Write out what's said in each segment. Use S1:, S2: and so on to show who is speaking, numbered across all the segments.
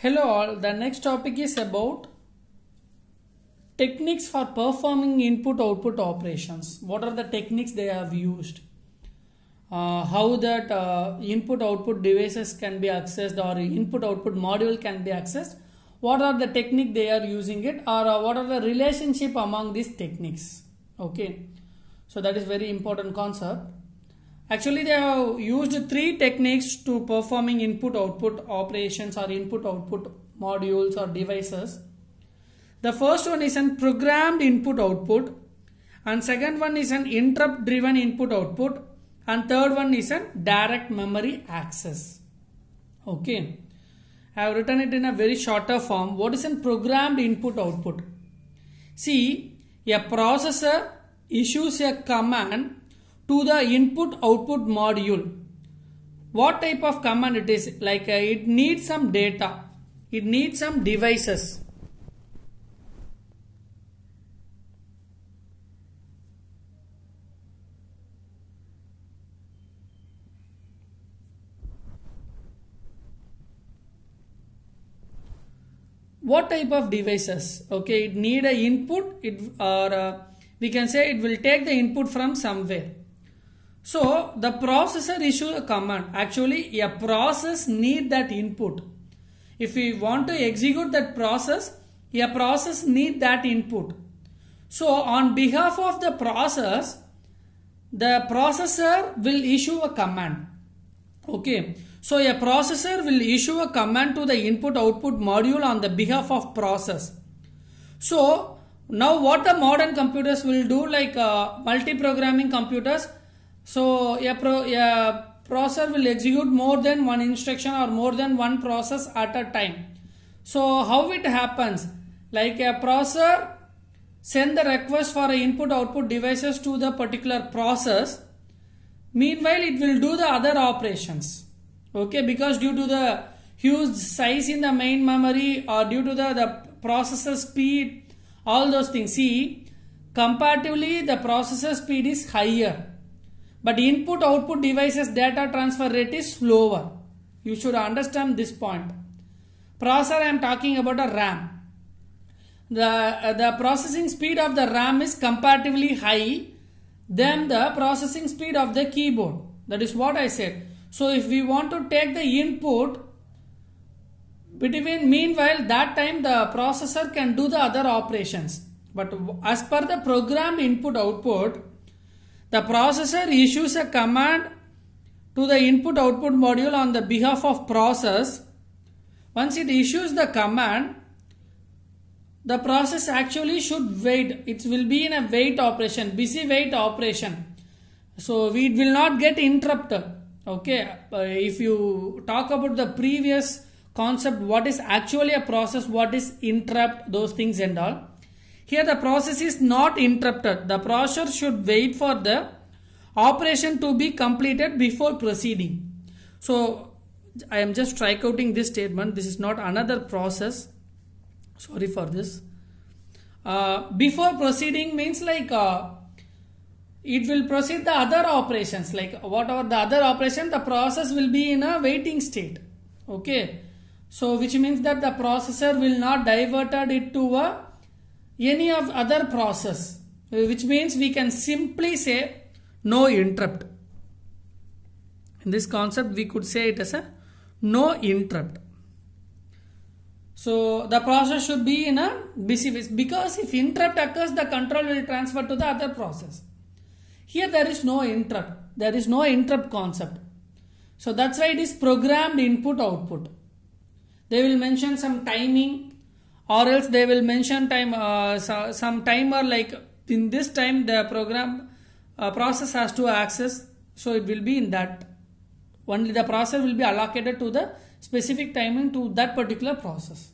S1: Hello all, the next topic is about techniques for performing input output operations. What are the techniques they have used? Uh, how that uh, input output devices can be accessed or input output module can be accessed? What are the technique they are using it or uh, what are the relationship among these techniques? Okay, so that is very important concept. Actually, they have used three techniques to performing input-output operations or input-output modules or devices. The first one is an programmed input-output and second one is an interrupt-driven input-output and third one is an direct memory access. Okay. I have written it in a very shorter form. What is an programmed input-output? See, a processor issues a command to the input output module. What type of command it is? Like uh, it needs some data. It needs some devices. what type of devices okay it need a input it or uh, we can say it will take the input from somewhere so the processor issue a command. Actually a process need that input. If we want to execute that process, a process need that input. So on behalf of the process, the processor will issue a command. Okay. So a processor will issue a command to the input output module on the behalf of process. So now what the modern computers will do like uh, multi-programming computers, so a, pro, a processor will execute more than one instruction or more than one process at a time. So how it happens? Like a processor send the request for input output devices to the particular process. Meanwhile, it will do the other operations. Okay, because due to the huge size in the main memory or due to the, the processor speed, all those things. See, comparatively the processor speed is higher but input output devices data transfer rate is slower. You should understand this point. Processor I am talking about a RAM. The, uh, the processing speed of the RAM is comparatively high than the processing speed of the keyboard. That is what I said. So if we want to take the input between meanwhile that time the processor can do the other operations but as per the program input output the processor issues a command to the input output module on the behalf of process. Once it issues the command, the process actually should wait. It will be in a wait operation, busy wait operation. So it will not get interrupted. Okay, uh, if you talk about the previous concept, what is actually a process, what is interrupt, those things and all. Here the process is not interrupted. The processor should wait for the operation to be completed before proceeding. So I am just strikeouting this statement. This is not another process. Sorry for this. Uh, before proceeding means like uh, it will proceed the other operations like whatever the other operation the process will be in a waiting state okay so which means that the processor will not diverted it to a any of other process which means we can simply say no interrupt. In this concept we could say it as a no interrupt. So the process should be in a busy phase because if interrupt occurs the control will transfer to the other process. Here there is no interrupt. There is no interrupt concept. So that's why it is programmed input output. They will mention some timing or else they will mention time uh, so, some timer like in this time the program uh, process has to access so it will be in that only the process will be allocated to the specific timing to that particular process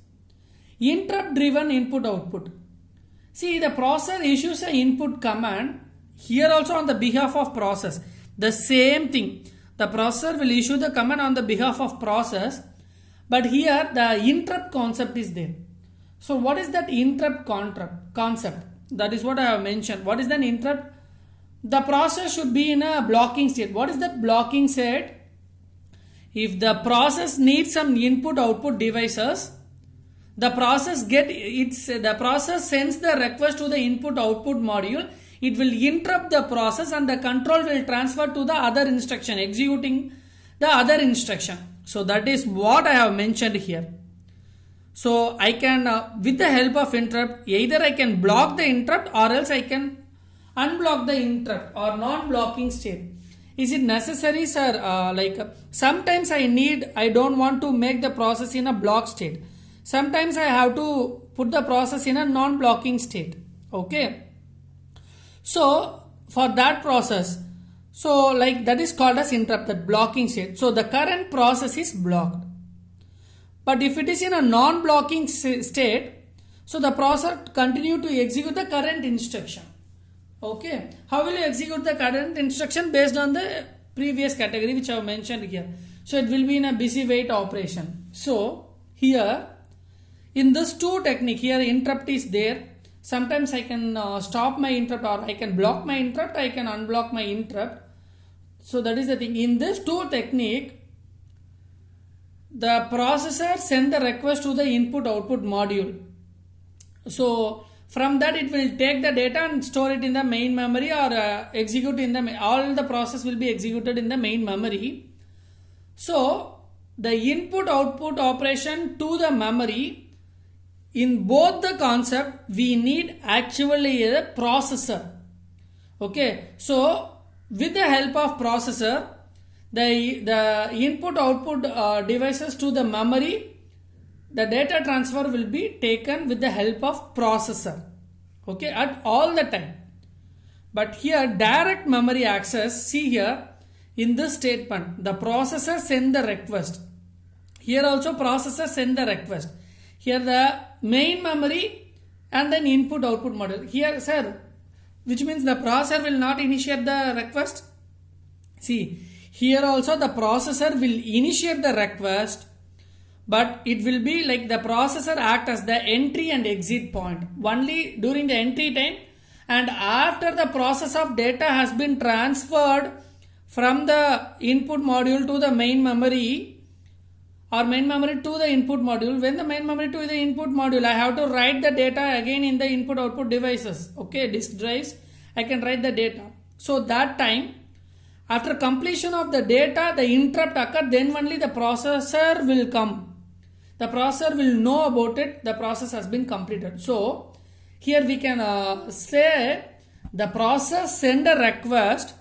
S1: interrupt driven input output see the process issues an input command here also on the behalf of process the same thing the processor will issue the command on the behalf of process but here the interrupt concept is there so what is that interrupt concept? That is what I have mentioned. What is an interrupt? The process should be in a blocking state. What is that blocking state? If the process needs some input output devices, the process get it's the process sends the request to the input output module. It will interrupt the process and the control will transfer to the other instruction executing the other instruction. So that is what I have mentioned here. So I can, uh, with the help of interrupt, either I can block the interrupt or else I can unblock the interrupt or non-blocking state. Is it necessary, sir? Uh, like uh, sometimes I need, I don't want to make the process in a block state. Sometimes I have to put the process in a non-blocking state. Okay. So for that process, so like that is called as interrupt, that blocking state. So the current process is blocked. But if it is in a non-blocking state, so the processor continue to execute the current instruction. Okay. How will you execute the current instruction based on the previous category which I have mentioned here. So it will be in a busy wait operation. So here in this two technique here interrupt is there. Sometimes I can uh, stop my interrupt or I can block my interrupt. I can unblock my interrupt. So that is the thing. In this two technique the processor send the request to the input output module so from that it will take the data and store it in the main memory or uh, execute in the all the process will be executed in the main memory so the input output operation to the memory in both the concept we need actually a processor okay so with the help of processor the, the input output uh, devices to the memory, the data transfer will be taken with the help of processor. Okay, at all the time. But here direct memory access, see here in this statement, the processor send the request. Here also processor send the request. Here the main memory and then input output model. Here sir, which means the processor will not initiate the request. See, here also the processor will initiate the request but it will be like the processor act as the entry and exit point only during the entry time and after the process of data has been transferred from the input module to the main memory or main memory to the input module when the main memory to the input module I have to write the data again in the input output devices okay disk drives I can write the data so that time after completion of the data, the interrupt occur, then only the processor will come. The processor will know about it. The process has been completed. So here we can uh, say the process send a request.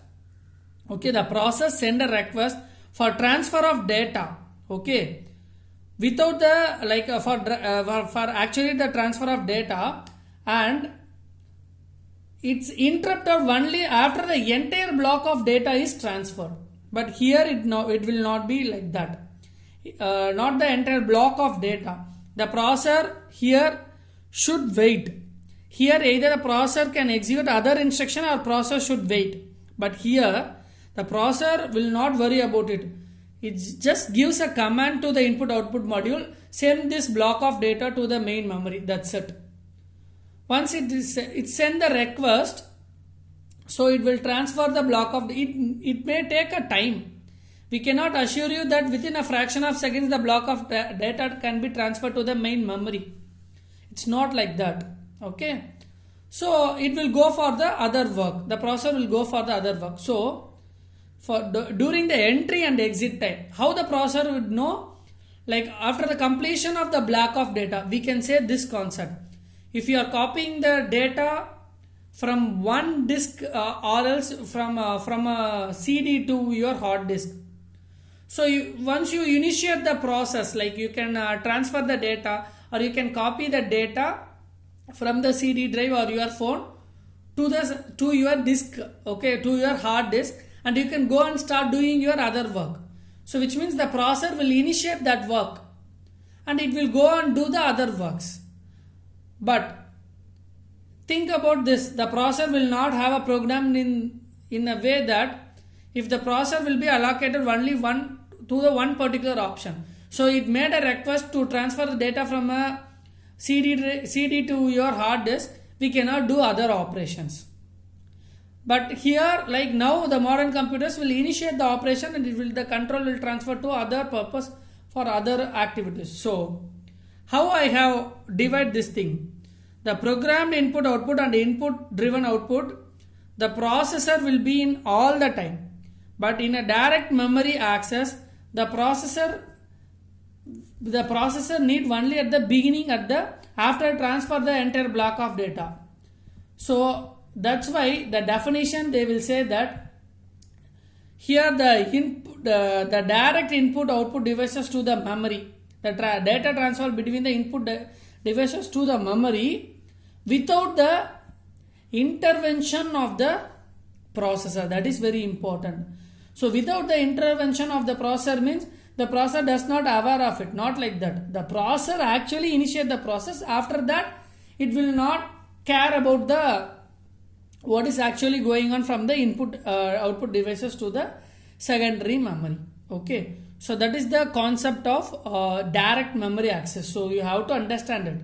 S1: Okay, the process send a request for transfer of data. Okay, without the like uh, for, uh, for for actually the transfer of data and it's interrupted only after the entire block of data is transferred. But here it no, it will not be like that. Uh, not the entire block of data. The processor here should wait. Here either the processor can execute other instruction or processor should wait. But here the processor will not worry about it. It just gives a command to the input output module. Send this block of data to the main memory. That's it. Once it is it send the request, so it will transfer the block of the, it. It may take a time. We cannot assure you that within a fraction of seconds the block of data can be transferred to the main memory. It's not like that. Okay. So it will go for the other work. The processor will go for the other work. So for during the entry and exit time, how the processor would know like after the completion of the block of data, we can say this concept if you are copying the data from one disk uh, or else from uh, from a cd to your hard disk so you, once you initiate the process like you can uh, transfer the data or you can copy the data from the cd drive or your phone to the to your disk okay to your hard disk and you can go and start doing your other work so which means the processor will initiate that work and it will go and do the other works but think about this the processor will not have a program in, in a way that if the processor will be allocated only one to the one particular option. So it made a request to transfer the data from a CD, CD to your hard disk. We cannot do other operations. But here, like now, the modern computers will initiate the operation and it will the control will transfer to other purpose for other activities. So, how I have divide this thing? the programmed input output and input driven output the processor will be in all the time but in a direct memory access the processor the processor need only at the beginning at the after transfer the entire block of data so that's why the definition they will say that here the input the, the direct input output devices to the memory the tra data transfer between the input de devices to the memory without the intervention of the processor. That is very important. So without the intervention of the processor means the processor does not aware of it. Not like that. The processor actually initiate the process. After that, it will not care about the what is actually going on from the input uh, output devices to the secondary memory. Okay. So that is the concept of uh, direct memory access. So you have to understand it.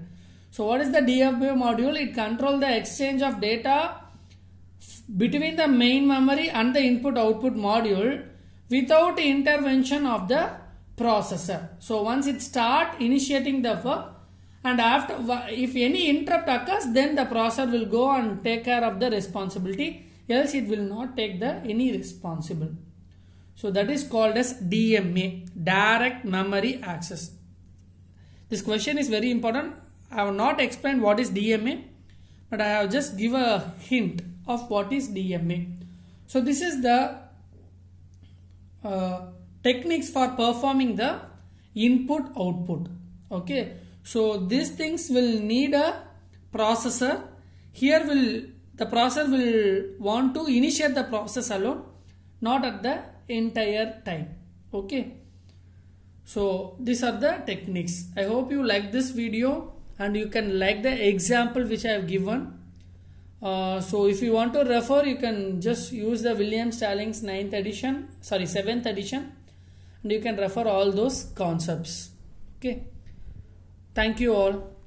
S1: So what is the DFBO module? It controls the exchange of data between the main memory and the input output module without intervention of the processor. So once it start initiating the work and after if any interrupt occurs then the processor will go and take care of the responsibility else it will not take the any responsible. So that is called as DMA direct memory access. This question is very important I have not explained what is DMA, but I have just give a hint of what is DMA. So this is the uh, techniques for performing the input output. Okay. So these things will need a processor. Here will the processor will want to initiate the process alone, not at the entire time. Okay. So these are the techniques. I hope you like this video and you can like the example which I have given. Uh, so if you want to refer, you can just use the William Stallings 9th edition, sorry 7th edition and you can refer all those concepts. Okay. Thank you all.